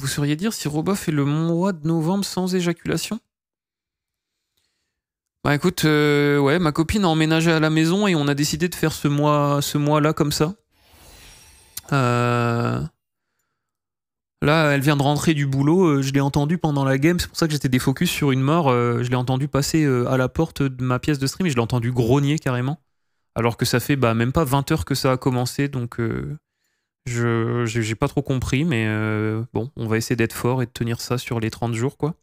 Vous sauriez dire si Roboff fait le mois de novembre sans éjaculation Bah écoute, euh, ouais, ma copine a emménagé à la maison et on a décidé de faire ce mois, ce mois-là comme ça. Euh, là, elle vient de rentrer du boulot. Euh, je l'ai entendu pendant la game. C'est pour ça que j'étais défocus sur une mort. je l'ai entendu passer à la porte de ma pièce de stream et je l'ai entendu grogner carrément. Alors que ça fait bah, même pas 20 heures que ça a commencé. Donc, je j'ai pas trop compris, mais euh, bon, on va essayer d'être fort et de tenir ça sur les 30 jours, quoi.